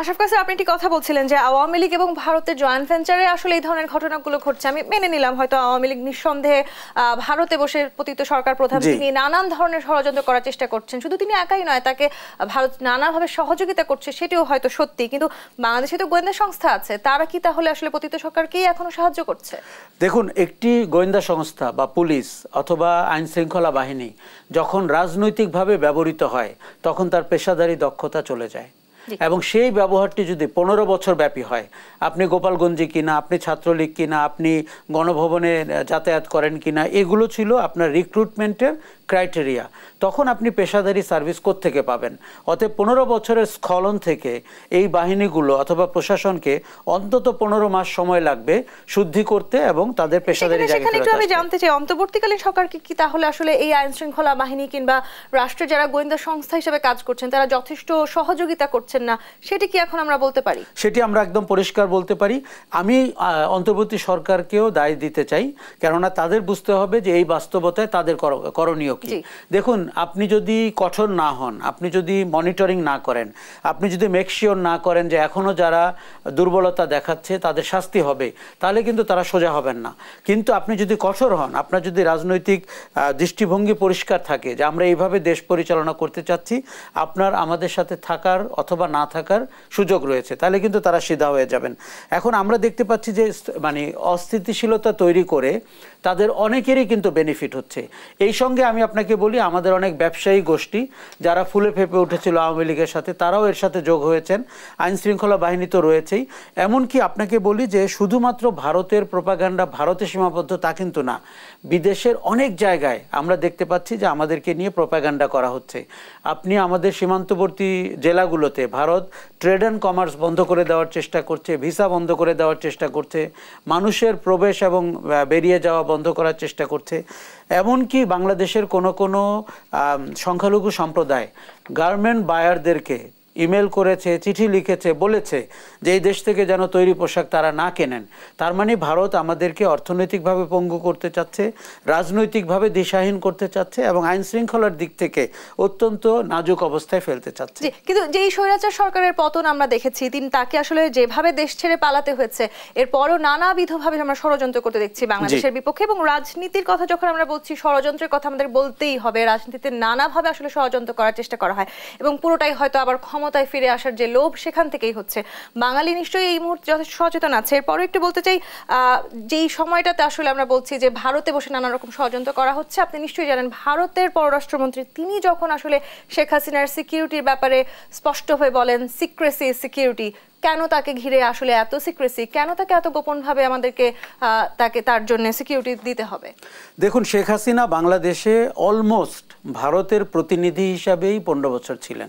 আশরাফ কাছে আপনি একটি কথা বলছিলেন যে আওয়ামী লীগ এবং ভারতের জয়েন্ট ভেঞ্চারে আসলে এই ধরনের ঘটনাগুলো ঘটছে আমি মেনে নিলাম হয়তো আওয়ামী লীগ নিঃসন্দেহে ভারতে বসে পতিত সরকার প্রধান তিনি নানান ধরনের ষড়যন্ত্র করার চেষ্টা করছেন শুধু তিনি একাই নয় তাকে ভারত নানাভাবে সহযোগিতা করছে সেটিও হয়তো সত্যি কিন্তু বাংলাদেশে তো গোয়েন্দা সংস্থা আছে তারা কি তাহলে আসলে পতিত সরকারকেই এখনো সাহায্য করছে দেখুন একটি গোয়েন্দা সংস্থা বা পুলিশ অথবা আইন শৃঙ্খলা বাহিনী যখন রাজনৈতিকভাবে ব্যবহৃত হয় তখন তার পেশাদারি দক্ষতা চলে যায় এবং সেই ব্যবহারটি যদি পনেরো বছর ব্যাপী হয় আপনি গোপালগঞ্জে কিনা আপনি ছাত্রলীগ কিনা আপনি গণভবনে যাতায়াত করেন কিনা এগুলো ছিল আপনার রিক্রুটমেন্টের ক্রাইটেরিয়া তখন আপনি পেশাদারি সার্ভিস থেকে পাবেন অতএব পনেরো বছরের স্খলন থেকে এই বাহিনীগুলো অথবা প্রশাসনকে অন্তত পনেরো মাস সময় লাগবে শুদ্ধি করতে এবং তাদের পেশাদারি আমি জানতে চাই অন্তর্বর্তীকালীন সরকার কি তাহলে আসলে এই আইন শৃঙ্খলা বাহিনী কিংবা রাষ্ট্রের যারা গোয়েন্দা সংস্থা হিসেবে কাজ করছেন তারা যথেষ্ট সহযোগিতা করছে পারছেন না সেটি কি এখন আমরা বলতে পারি সেটি আমরা একদম পরিষ্কার বলতে পারি আমি অন্তর্বর্তী সরকারকেও দায় দিতে চাই কেননা তাদের বুঝতে হবে যে এই বাস্তবতায় তাদের করণীয় কি দেখুন আপনি যদি কঠোর না হন আপনি যদি মনিটরিং না করেন আপনি যদি মেকশিওর না করেন যে এখনও যারা দুর্বলতা দেখাচ্ছে তাদের শাস্তি হবে তাহলে কিন্তু তারা সোজা হবেন না কিন্তু আপনি যদি কঠোর হন আপনার যদি রাজনৈতিক দৃষ্টিভঙ্গি পরিষ্কার থাকে যে আমরা এইভাবে দেশ পরিচালনা করতে চাচ্ছি আপনার আমাদের সাথে থাকার অথবা বা না থাকার সুযোগ রয়েছে তাহলে কিন্তু তারা সিধা হয়ে যাবেন এখন আমরা দেখতে পাচ্ছি যে মানে অস্থিতিশীলতা তৈরি করে তাদের অনেকেরই কিন্তু বেনিফিট হচ্ছে এই সঙ্গে আমি আপনাকে বলি আমাদের অনেক ব্যবসায়ী গোষ্ঠী যারা ফুলে ফেপে উঠেছিল আওয়ামী লীগের সাথে তারাও এর সাথে যোগ হয়েছেন আইন শৃঙ্খলা বাহিনী তো রয়েছেই এমনকি আপনাকে বলি যে শুধুমাত্র ভারতের প্রপাগান্ডা ভারতে সীমাবদ্ধ তা কিন্তু না বিদেশের অনেক জায়গায় আমরা দেখতে পাচ্ছি যে আমাদেরকে নিয়ে প্রপাগান্ডা করা হচ্ছে আপনি আমাদের সীমান্তবর্তী জেলাগুলোতে ভারত ট্রেড অ্যান্ড কমার্স বন্ধ করে দেওয়ার চেষ্টা করছে ভিসা বন্ধ করে দেওয়ার চেষ্টা করছে মানুষের প্রবেশ এবং বেরিয়ে যাওয়া বন্ধ করার চেষ্টা করছে এমনকি বাংলাদেশের কোনো কোনো সংখ্যালঘু সম্প্রদায় গার্মেন্ট বায়ারদেরকে ইমেল করেছে চিঠি লিখেছে বলেছে যে এই দেশ থেকে যেন তৈরি পোশাক তারা না কেনেন তার মানে ভারত আমাদেরকে অর্থনৈতিকভাবে পঙ্গু করতে চাচ্ছে রাজনৈতিকভাবে দিশাহীন করতে চাচ্ছে এবং আইন শৃঙ্খলার দিক থেকে অত্যন্ত নাজুক অবস্থায় ফেলতে চাচ্ছে কিন্তু যেই স্বৈরাচার সরকারের পতন আমরা দেখেছি তিনি তাকে আসলে যেভাবে দেশ ছেড়ে পালাতে হয়েছে এরপরও নানাবিধভাবে আমরা ষড়যন্ত্র করতে দেখছি বাংলাদেশের বিপক্ষে এবং রাজনীতির কথা যখন আমরা বলছি ষড়যন্ত্রের কথা আমাদের বলতেই হবে রাজনীতিতে নানাভাবে আসলে ষড়যন্ত্র করার চেষ্টা করা হয় এবং পুরোটাই হয়তো আবার ক্ষমতা ক্ষমতায় ফিরে আসার যে লোভ সেখান থেকেই হচ্ছে বাঙালি নিশ্চয়ই এই মুহূর্তে যথেষ্ট সচেতন আছে এরপরও একটু বলতে চাই যেই সময়টাতে আসলে আমরা বলছি যে ভারতে বসে নানা রকম ষড়যন্ত্র করা হচ্ছে আপনি নিশ্চয়ই জানেন ভারতের পররাষ্ট্রমন্ত্রী তিনি যখন আসলে শেখ হাসিনার সিকিউরিটির ব্যাপারে স্পষ্ট হয়ে বলেন সিক্রেসি সিকিউরিটি কেন তাকে ঘিরে আসলে এত সিক্রেসি কেন তাকে এত গোপনভাবে আমাদেরকে তাকে তার জন্য সিকিউরিটি দিতে হবে দেখুন শেখ হাসিনা বাংলাদেশে অলমোস্ট ভারতের প্রতিনিধি হিসাবেই পনেরো বছর ছিলেন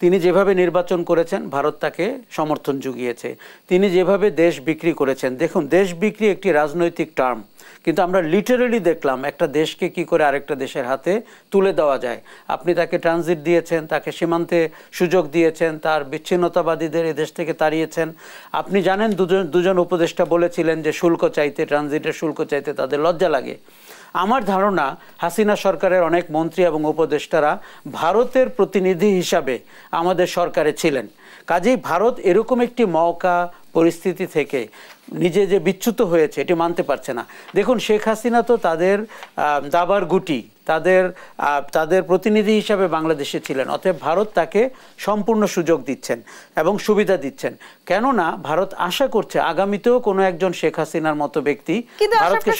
তিনি যেভাবে নির্বাচন করেছেন ভারত তাকে সমর্থন জুগিয়েছে তিনি যেভাবে দেশ বিক্রি করেছেন দেখুন দেশ বিক্রি একটি রাজনৈতিক টার্ম কিন্তু আমরা লিটারেলি দেখলাম একটা দেশকে কি করে আরেকটা দেশের হাতে তুলে দেওয়া যায় আপনি তাকে ট্রানজিট দিয়েছেন তাকে সীমান্তে সুযোগ দিয়েছেন তার বিচ্ছিন্নতাবাদীদের এদেশ থেকে তাড়িয়েছেন আপনি জানেন দুজন দুজন উপদেষ্টা বলেছিলেন যে শুল্ক চাইতে ট্রানজিটের শুল্ক চাইতে তাদের লজ্জা লাগে আমার ধারণা হাসিনা সরকারের অনেক মন্ত্রী এবং উপদেষ্টারা ভারতের প্রতিনিধি হিসাবে আমাদের সরকারে ছিলেন কাজেই ভারত এরকম একটি মওকা পরিস্থিতি থেকে নিজে যে বিচ্যুত হয়েছে এটি মানতে পারছে না দেখুন শেখ হাসিনা তো তাদের দাবার গুটি তাদের তাদের প্রতিনিধি হিসাবে বাংলাদেশে ছিলেন অতএব ভারত তাকে সম্পূর্ণ সুযোগ দিচ্ছেন এবং সুবিধা দিচ্ছেন কেননা ভারত আশা করছে আগামীতেও কোনো একজন শেখ হাসিনার মতো ব্যক্তি ভারতকে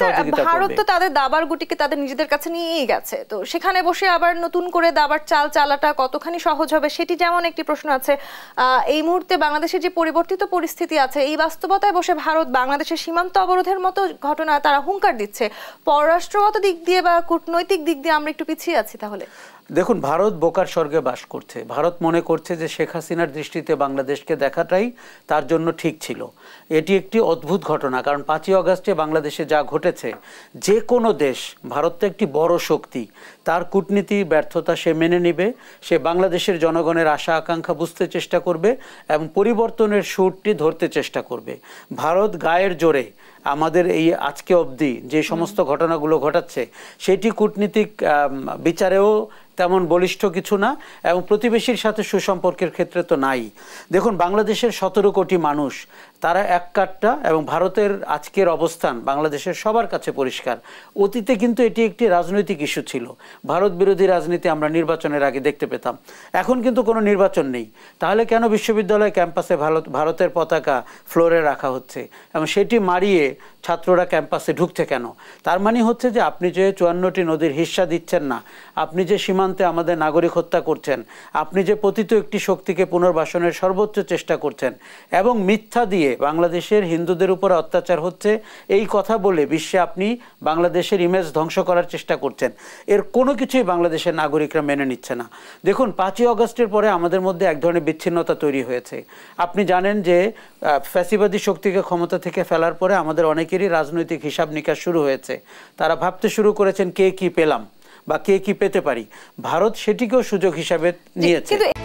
ভারত তো তাদের দাবার গুটিকে তাদের নিজেদের কাছে নিয়েই গেছে তো সেখানে বসে আবার নতুন করে দাবার চাল চালাটা কতখানি সহজ হবে সেটি যেমন একটি প্রশ্ন আছে এই মুহূর্তে বাংলাদেশের যে পরিবর্তিত পরিস্থিতি আছে এই বাস্তবতায় বসে ভারত ভারত বাংলাদেশের সীমান্ত অবরোধের মতো ঘটনা তারা হুঙ্কার দিচ্ছে পররাষ্ট্রগত দিক দিয়ে বা কূটনৈতিক দিক দিয়ে আমরা একটু পিছিয়ে আছি তাহলে দেখুন ভারত বোকার স্বর্গে বাস করছে ভারত মনে করছে যে শেখ হাসিনার দৃষ্টিতে বাংলাদেশকে দেখাটাই তার জন্য ঠিক ছিল এটি একটি অদ্ভুত ঘটনা কারণ পাঁচই অগাস্টে বাংলাদেশে যা ঘটেছে যে কোনো দেশ ভারত তো একটি বড় শক্তি তার কূটনীতি ব্যর্থতা সে মেনে নেবে সে বাংলাদেশের জনগণের আশা আকাঙ্ক্ষা বুঝতে চেষ্টা করবে এবং পরিবর্তনের সুরটি ধরতে চেষ্টা করবে ভারত গায়ের জোরে আমাদের এই আজকে অবধি যে সমস্ত ঘটনাগুলো ঘটাচ্ছে সেটি কূটনীতিক বিচারেও তেমন বলিষ্ঠ কিছু না এবং প্রতিবেশীর সাথে সুসম্পর্কের ক্ষেত্রে তো নাই দেখুন বাংলাদেশের সতেরো কোটি মানুষ তারা এক কাটটা এবং ভারতের আজকের অবস্থান বাংলাদেশের সবার কাছে পরিষ্কার অতীতে কিন্তু এটি একটি রাজনৈতিক ইস্যু ছিল ভারত বিরোধী রাজনীতি আমরা নির্বাচনের আগে দেখতে পেতাম এখন কিন্তু কোনো নির্বাচন নেই তাহলে কেন বিশ্ববিদ্যালয় ক্যাম্পাসে ভারত ভারতের পতাকা ফ্লোরে রাখা হচ্ছে এবং সেটি মারিয়ে ছাত্ররা ক্যাম্পাসে ঢুকছে কেন তার মানে হচ্ছে যে আপনি যে চুয়ান্নটি নদীর হিস্সা দিচ্ছেন না আপনি যে সীমান্তে আমাদের নাগরিক হত্যা করছেন আপনি যে পতিত একটি শক্তিকে পুনর্বাসনের সর্বোচ্চ চেষ্টা করছেন এবং মিথ্যা দিয়ে দিয়ে বাংলাদেশের হিন্দুদের উপর অত্যাচার হচ্ছে এই কথা বলে বিশ্বে আপনি বাংলাদেশের ইমেজ ধ্বংস করার চেষ্টা করছেন এর কোনো কিছুই বাংলাদেশের নাগরিকরা মেনে নিচ্ছে না দেখুন পাঁচই অগস্টের পরে আমাদের মধ্যে এক ধরনের বিচ্ছিন্নতা তৈরি হয়েছে আপনি জানেন যে ফ্যাসিবাদী শক্তিকে ক্ষমতা থেকে ফেলার পরে আমাদের অনেকেরই রাজনৈতিক হিসাব নিকাশ শুরু হয়েছে তারা ভাবতে শুরু করেছেন কে কি পেলাম বা কে কি পেতে পারি ভারত সেটিকেও সুযোগ হিসাবে নিয়েছে